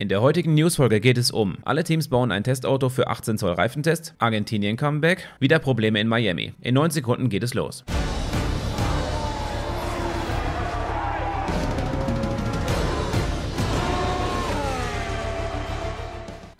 In der heutigen Newsfolge geht es um Alle Teams bauen ein Testauto für 18 Zoll Reifentest, Argentinien Comeback, wieder Probleme in Miami. In 9 Sekunden geht es los.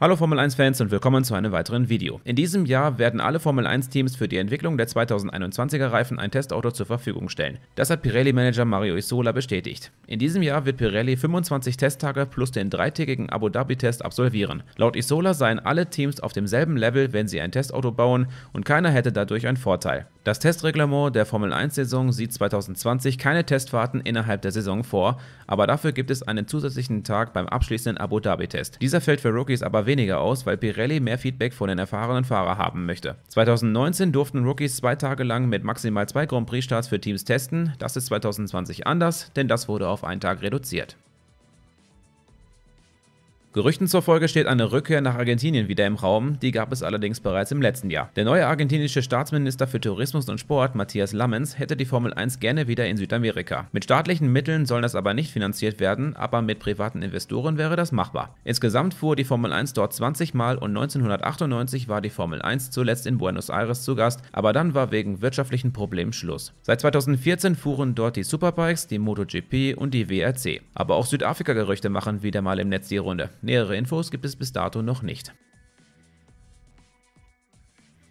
Hallo Formel 1 Fans und willkommen zu einem weiteren Video. In diesem Jahr werden alle Formel 1 Teams für die Entwicklung der 2021er Reifen ein Testauto zur Verfügung stellen. Das hat Pirelli Manager Mario Isola bestätigt. In diesem Jahr wird Pirelli 25 Testtage plus den dreitägigen Abu Dhabi Test absolvieren. Laut Isola seien alle Teams auf demselben Level, wenn sie ein Testauto bauen und keiner hätte dadurch einen Vorteil. Das Testreglement der Formel 1-Saison sieht 2020 keine Testfahrten innerhalb der Saison vor, aber dafür gibt es einen zusätzlichen Tag beim abschließenden Abu Dhabi-Test. Dieser fällt für Rookies aber weniger aus, weil Pirelli mehr Feedback von den erfahrenen Fahrern haben möchte. 2019 durften Rookies zwei Tage lang mit maximal zwei Grand Prix-Starts für Teams testen. Das ist 2020 anders, denn das wurde auf einen Tag reduziert. Gerüchten zur Folge steht eine Rückkehr nach Argentinien wieder im Raum, die gab es allerdings bereits im letzten Jahr. Der neue argentinische Staatsminister für Tourismus und Sport, Matthias Lammens, hätte die Formel 1 gerne wieder in Südamerika. Mit staatlichen Mitteln soll das aber nicht finanziert werden, aber mit privaten Investoren wäre das machbar. Insgesamt fuhr die Formel 1 dort 20 Mal und 1998 war die Formel 1 zuletzt in Buenos Aires zu Gast, aber dann war wegen wirtschaftlichen Problemen Schluss. Seit 2014 fuhren dort die Superbikes, die MotoGP und die WRC. Aber auch Südafrika-Gerüchte machen wieder mal im Netz die Runde. Nähere Infos gibt es bis dato noch nicht.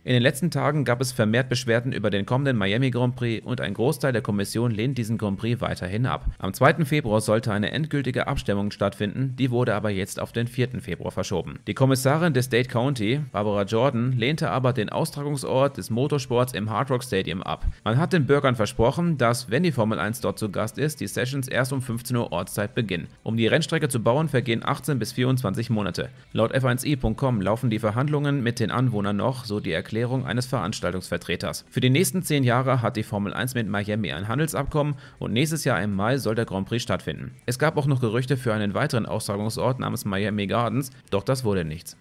In den letzten Tagen gab es vermehrt Beschwerden über den kommenden Miami Grand Prix und ein Großteil der Kommission lehnt diesen Grand Prix weiterhin ab. Am 2. Februar sollte eine endgültige Abstimmung stattfinden, die wurde aber jetzt auf den 4. Februar verschoben. Die Kommissarin des State County, Barbara Jordan, lehnte aber den Austragungsort des Motorsports im Hard Rock Stadium ab. Man hat den Bürgern versprochen, dass, wenn die Formel 1 dort zu Gast ist, die Sessions erst um 15 Uhr Ortszeit beginnen. Um die Rennstrecke zu bauen, vergehen 18 bis 24 Monate. Laut f1e.com laufen die Verhandlungen mit den Anwohnern noch, so die Erklärung Erklärung eines Veranstaltungsvertreters. Für die nächsten zehn Jahre hat die Formel 1 mit Miami ein Handelsabkommen und nächstes Jahr im Mai soll der Grand Prix stattfinden. Es gab auch noch Gerüchte für einen weiteren Austragungsort namens Miami Gardens, doch das wurde nichts.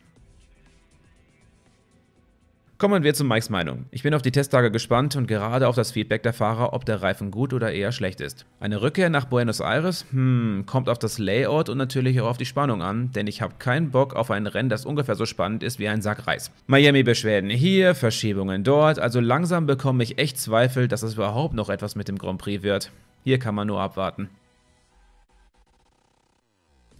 Kommen wir zu Mikes Meinung. Ich bin auf die Testtage gespannt und gerade auf das Feedback der Fahrer, ob der Reifen gut oder eher schlecht ist. Eine Rückkehr nach Buenos Aires? Hm, kommt auf das Layout und natürlich auch auf die Spannung an, denn ich habe keinen Bock auf ein Rennen, das ungefähr so spannend ist wie ein Sack Reis. Miami-Beschwerden hier, Verschiebungen dort, also langsam bekomme ich echt Zweifel, dass es überhaupt noch etwas mit dem Grand Prix wird. Hier kann man nur abwarten.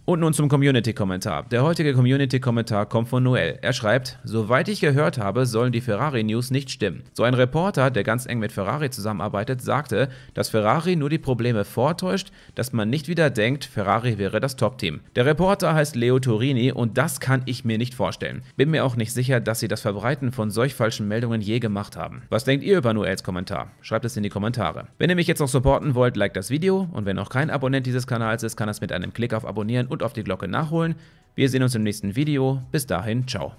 Und nun zum Community-Kommentar. Der heutige Community-Kommentar kommt von Noel. Er schreibt, soweit ich gehört habe, sollen die Ferrari-News nicht stimmen. So ein Reporter, der ganz eng mit Ferrari zusammenarbeitet, sagte, dass Ferrari nur die Probleme vortäuscht, dass man nicht wieder denkt, Ferrari wäre das Top-Team. Der Reporter heißt Leo Torini und das kann ich mir nicht vorstellen. Bin mir auch nicht sicher, dass sie das Verbreiten von solch falschen Meldungen je gemacht haben. Was denkt ihr über Noels Kommentar? Schreibt es in die Kommentare. Wenn ihr mich jetzt noch supporten wollt, liked das Video und wenn noch kein Abonnent dieses Kanals ist, kann das mit einem Klick auf Abonnieren und und auf die Glocke nachholen. Wir sehen uns im nächsten Video. Bis dahin, ciao.